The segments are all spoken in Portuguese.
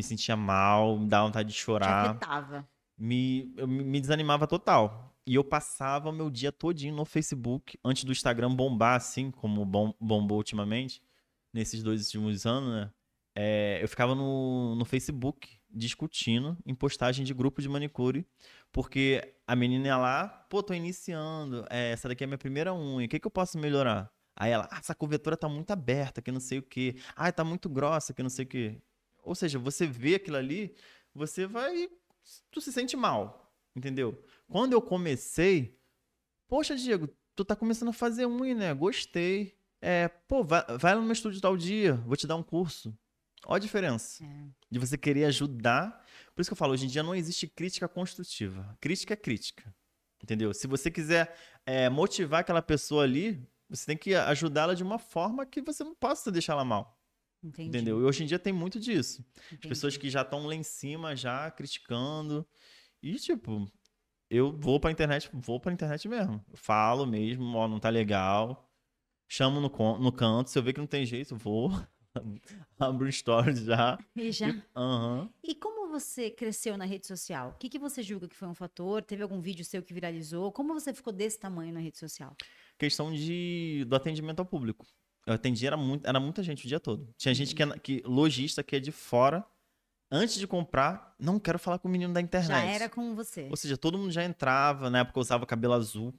me sentia mal, me dava vontade de chorar. Te Me, eu, me desanimava total. E eu passava o meu dia todinho no Facebook, antes do Instagram bombar, assim, como bom, bombou ultimamente, nesses dois últimos anos, né? É, eu ficava no, no Facebook discutindo em postagem de grupo de manicure, porque a menina ia lá, pô, tô iniciando, é, essa daqui é minha primeira unha, o que, que eu posso melhorar? Aí ela, ah, essa cobertura tá muito aberta, que não sei o que. Ah, tá muito grossa, que não sei o que. Ou seja, você vê aquilo ali, você vai. Tu se sente mal, entendeu? Quando eu comecei, poxa, Diego, tu tá começando a fazer ruim né? Gostei. É, pô, vai, vai no meu estúdio tal dia, vou te dar um curso. Olha a diferença. É. De você querer ajudar. Por isso que eu falo, hoje em dia não existe crítica construtiva. Crítica é crítica. Entendeu? Se você quiser é, motivar aquela pessoa ali, você tem que ajudá-la de uma forma que você não possa deixar ela mal. Entendi. Entendeu? E hoje em dia tem muito disso. Entendi. As pessoas que já estão lá em cima, já criticando. E, tipo, eu vou pra internet, vou pra internet mesmo. falo mesmo, ó, não tá legal. Chamo no, no canto, se eu ver que não tem jeito, vou. Abro um story já. E já? E, uhum. e como você cresceu na rede social? O que, que você julga que foi um fator? Teve algum vídeo seu que viralizou? Como você ficou desse tamanho na rede social? Questão de, do atendimento ao público. Eu atendi era, muito, era muita gente o dia todo. Tinha gente que, uhum. que lojista que é de fora, antes de comprar, não quero falar com o menino da internet. Já era com você. Ou seja, todo mundo já entrava, na época eu usava cabelo azul.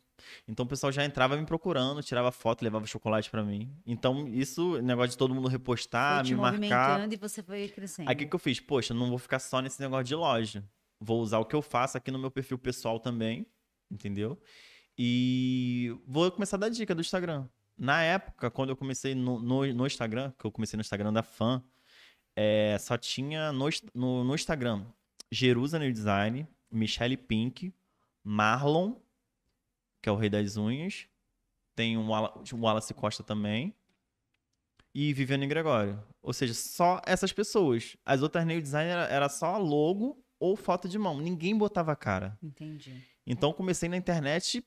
Então o pessoal já entrava me procurando, tirava foto, levava chocolate para mim. Então isso, negócio de todo mundo repostar, me marcar. e você foi crescendo. Aí o que, que eu fiz? Poxa, não vou ficar só nesse negócio de loja. Vou usar o que eu faço aqui no meu perfil pessoal também, entendeu? E vou começar a dar dica do Instagram na época, quando eu comecei no, no, no Instagram, que eu comecei no Instagram da fã, é, só tinha no, no, no Instagram Jerusalem Design, Michelle Pink, Marlon, que é o rei das unhas, tem um Wallace Costa também, e Viviane Gregório. Ou seja, só essas pessoas. As outras nail design era, era só logo ou foto de mão. Ninguém botava cara. Entendi. Então comecei na internet.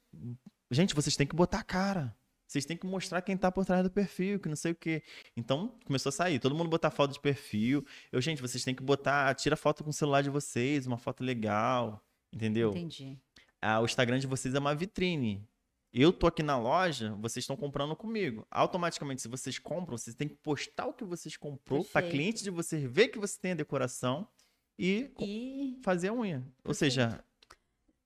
Gente, vocês têm que botar cara. Vocês têm que mostrar quem tá por trás do perfil, que não sei o quê. Então, começou a sair. Todo mundo botar foto de perfil. Eu, gente, vocês têm que botar. Tira foto com o celular de vocês, uma foto legal. Entendeu? Entendi. Ah, o Instagram de vocês é uma vitrine. Eu tô aqui na loja, vocês estão comprando comigo. Automaticamente, se vocês compram, vocês têm que postar o que vocês comprou para cliente de vocês ver que você tem a decoração e, e... fazer a unha. Perfeito. Ou seja,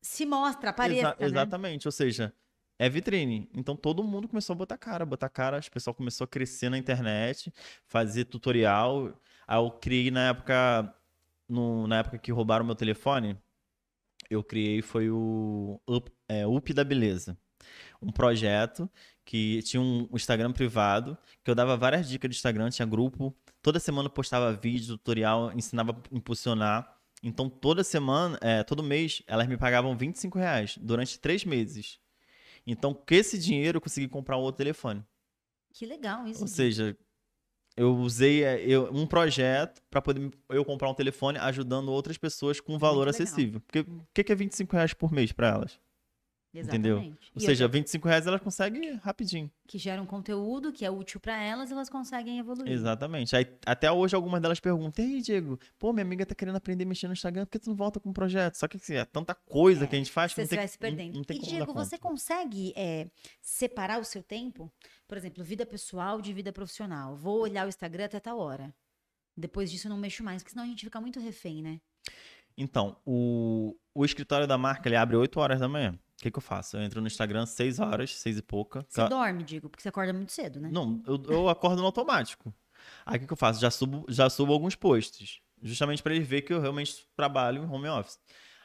se mostra, apareça. Exa né? Exatamente. Ou seja, é vitrine. Então todo mundo começou a botar cara, botar cara, o pessoal começou a crescer na internet, fazer tutorial. Aí eu criei na época, no, na época que roubaram meu telefone, eu criei foi o Up, é, Up da Beleza. Um projeto que tinha um Instagram privado, que eu dava várias dicas de Instagram, tinha grupo. Toda semana postava vídeo, tutorial, ensinava a impulsionar. Então, toda semana, é, todo mês, elas me pagavam 25 reais durante três meses. Então, com esse dinheiro, eu consegui comprar um outro telefone. Que legal isso. Ou seja, eu usei é, eu, um projeto para poder eu comprar um telefone ajudando outras pessoas com valor acessível. Porque o hum. que, que é 25 reais por mês para elas? Exatamente. Entendeu? Ou e seja, eu... 25 reais elas conseguem rapidinho. Que gera um conteúdo que é útil para elas, elas conseguem evoluir. Exatamente. Aí, até hoje algumas delas perguntam: Ei, Diego, pô, minha amiga tá querendo aprender a mexer no Instagram, por que tu não volta com um projeto? Só que assim, é tanta coisa é, que a é, gente faz que você não tem, vai se perdendo. Não, não e, Diego, você consegue é, separar o seu tempo? Por exemplo, vida pessoal de vida profissional. Vou olhar o Instagram até tal hora. Depois disso, eu não mexo mais, porque senão a gente fica muito refém, né? Então, o, o escritório da marca ele abre 8 horas da manhã. O que, que, eu faço? Eu entro no Instagram seis horas, seis e pouca. Você dorme, digo, porque você acorda muito cedo, né? Não, eu, eu acordo no automático. Aí o que, que, eu faço? Já subo, já subo alguns posts, justamente para ele ver que eu realmente trabalho em home office.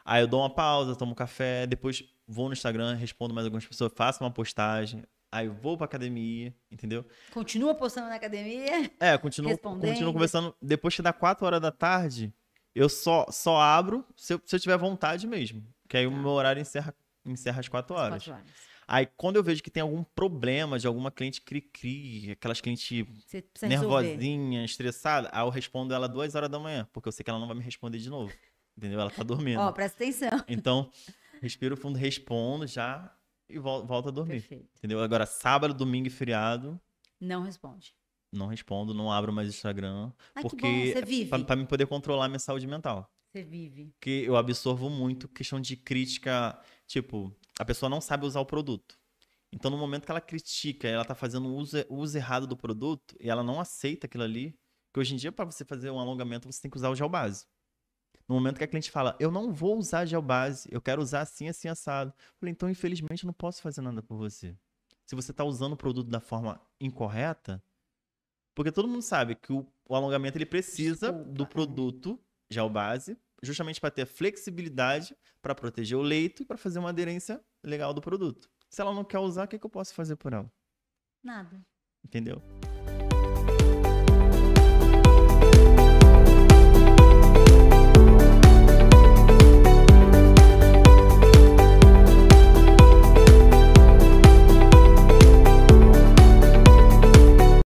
Aí eu dou uma pausa, tomo café, depois vou no Instagram, respondo mais algumas pessoas, faço uma postagem, aí eu vou pra academia, entendeu? Continua postando na academia? É, continuo, continuo conversando. Depois que dá quatro horas da tarde, eu só, só abro se eu, se eu tiver vontade mesmo. Que aí o tá. meu horário encerra encerra às quatro horas. Às quatro horas. Aí, quando eu vejo que tem algum problema de alguma cliente cri-cri, aquelas clientes nervosinha, estressadas, estressada, aí eu respondo ela duas horas da manhã, porque eu sei que ela não vai me responder de novo. Entendeu? Ela tá dormindo. Ó, oh, presta atenção. Então, respiro fundo, respondo já e vol volto a dormir. Perfeito. Entendeu? Agora, sábado, domingo e feriado. Não responde. Não respondo, não abro mais Instagram. Ai, porque que bom, você é vive. Pra, pra me poder controlar minha saúde mental. Você vive. Que eu absorvo muito questão de crítica, tipo, a pessoa não sabe usar o produto. Então, no momento que ela critica, ela tá fazendo o uso, uso errado do produto e ela não aceita aquilo ali, que hoje em dia, para você fazer um alongamento, você tem que usar o gel base. No momento que a cliente fala, eu não vou usar gel base, eu quero usar assim, assim, assado. Eu falei, então, infelizmente, eu não posso fazer nada por você. Se você está usando o produto da forma incorreta, porque todo mundo sabe que o, o alongamento ele precisa Desculpa. do produto de base justamente para ter flexibilidade, para proteger o leito e para fazer uma aderência legal do produto. Se ela não quer usar, o que, que eu posso fazer por ela? Nada. Entendeu?